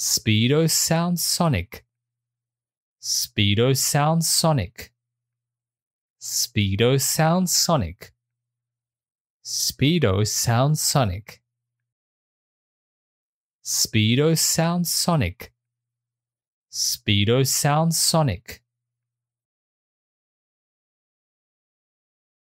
Speedo Sound Sonic. Speedo Sound Sonic. Speedo Sound Sonic. Speedo Sound Sonic. Speedo Sound Sonic. Speedo Sound Sonic.